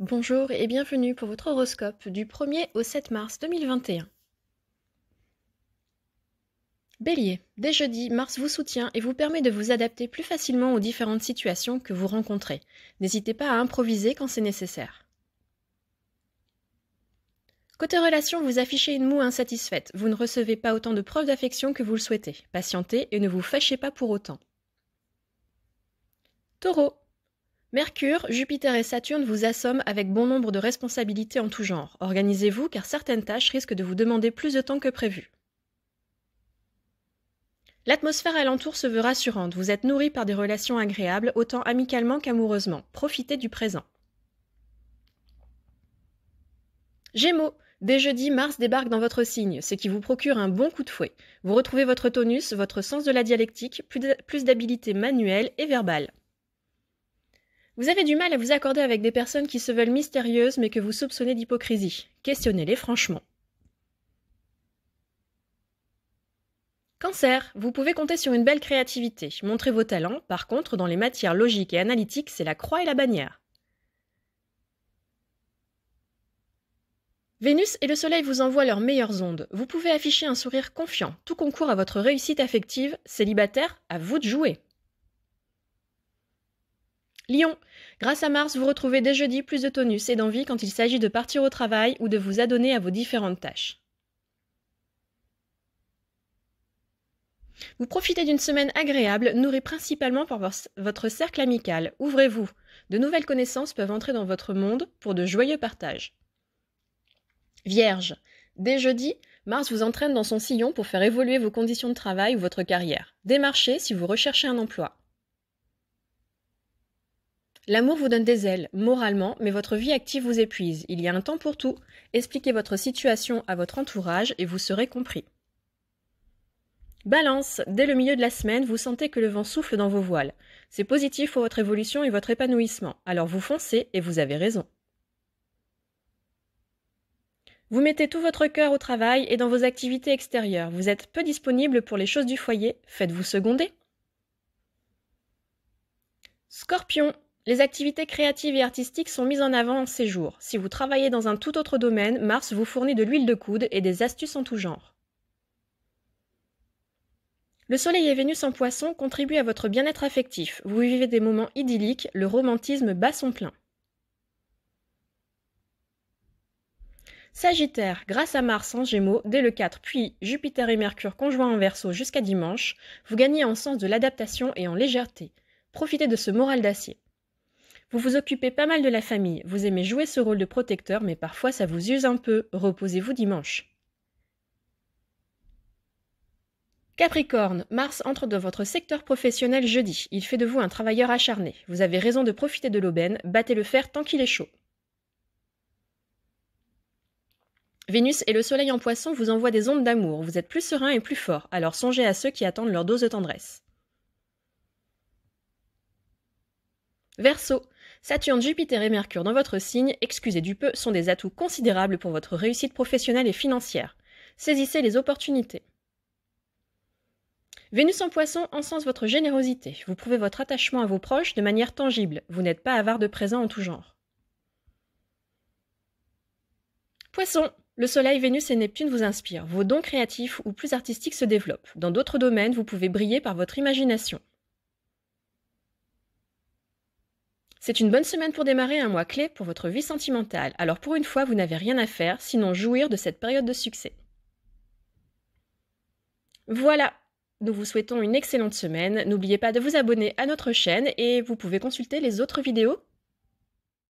Bonjour et bienvenue pour votre horoscope du 1er au 7 mars 2021. Bélier, dès jeudi, Mars vous soutient et vous permet de vous adapter plus facilement aux différentes situations que vous rencontrez. N'hésitez pas à improviser quand c'est nécessaire. Côté relation, vous affichez une moue insatisfaite, vous ne recevez pas autant de preuves d'affection que vous le souhaitez. Patientez et ne vous fâchez pas pour autant. Taureau, Mercure, Jupiter et Saturne vous assomment avec bon nombre de responsabilités en tout genre. Organisez-vous car certaines tâches risquent de vous demander plus de temps que prévu. L'atmosphère alentour se veut rassurante, vous êtes nourri par des relations agréables, autant amicalement qu'amoureusement. Profitez du présent. Gémeaux, dès jeudi, Mars débarque dans votre signe, ce qui vous procure un bon coup de fouet. Vous retrouvez votre tonus, votre sens de la dialectique, plus d'habileté manuelle et verbale. Vous avez du mal à vous accorder avec des personnes qui se veulent mystérieuses mais que vous soupçonnez d'hypocrisie. Questionnez-les franchement. Cancer, vous pouvez compter sur une belle créativité, montrez vos talents, par contre dans les matières logiques et analytiques, c'est la croix et la bannière. Vénus et le Soleil vous envoient leurs meilleures ondes. Vous pouvez afficher un sourire confiant, tout concourt à votre réussite affective, célibataire, à vous de jouer. Lyon, Grâce à Mars, vous retrouvez dès jeudi plus de tonus et d'envie quand il s'agit de partir au travail ou de vous adonner à vos différentes tâches. Vous profitez d'une semaine agréable, nourrie principalement par votre cercle amical. Ouvrez-vous. De nouvelles connaissances peuvent entrer dans votre monde pour de joyeux partages. Vierge. Dès jeudi, Mars vous entraîne dans son sillon pour faire évoluer vos conditions de travail ou votre carrière. Démarchez si vous recherchez un emploi. L'amour vous donne des ailes, moralement, mais votre vie active vous épuise. Il y a un temps pour tout. Expliquez votre situation à votre entourage et vous serez compris. Balance, dès le milieu de la semaine, vous sentez que le vent souffle dans vos voiles. C'est positif pour votre évolution et votre épanouissement, alors vous foncez et vous avez raison. Vous mettez tout votre cœur au travail et dans vos activités extérieures. Vous êtes peu disponible pour les choses du foyer, faites-vous seconder. Scorpion, les activités créatives et artistiques sont mises en avant en séjour. Si vous travaillez dans un tout autre domaine, Mars vous fournit de l'huile de coude et des astuces en tout genre. Le Soleil et Vénus en poisson contribuent à votre bien-être affectif. Vous vivez des moments idylliques, le romantisme bat son plein. Sagittaire, grâce à Mars en Gémeaux, dès le 4, puis Jupiter et Mercure conjoints en Verseau jusqu'à dimanche, vous gagnez en sens de l'adaptation et en légèreté. Profitez de ce moral d'acier. Vous vous occupez pas mal de la famille, vous aimez jouer ce rôle de protecteur, mais parfois ça vous use un peu. Reposez-vous dimanche. Capricorne, Mars entre dans votre secteur professionnel jeudi. Il fait de vous un travailleur acharné. Vous avez raison de profiter de l'aubaine, battez le fer tant qu'il est chaud. Vénus et le Soleil en poisson vous envoient des ondes d'amour, vous êtes plus serein et plus fort, alors songez à ceux qui attendent leur dose de tendresse. Verseau, Saturne, Jupiter et Mercure dans votre signe, excusez du peu, sont des atouts considérables pour votre réussite professionnelle et financière. Saisissez les opportunités. Vénus en poisson encense votre générosité. Vous prouvez votre attachement à vos proches de manière tangible. Vous n'êtes pas avare de présents en tout genre. Poisson, le Soleil, Vénus et Neptune vous inspirent. Vos dons créatifs ou plus artistiques se développent. Dans d'autres domaines, vous pouvez briller par votre imagination. C'est une bonne semaine pour démarrer un mois clé pour votre vie sentimentale, alors pour une fois vous n'avez rien à faire sinon jouir de cette période de succès. Voilà, nous vous souhaitons une excellente semaine, n'oubliez pas de vous abonner à notre chaîne et vous pouvez consulter les autres vidéos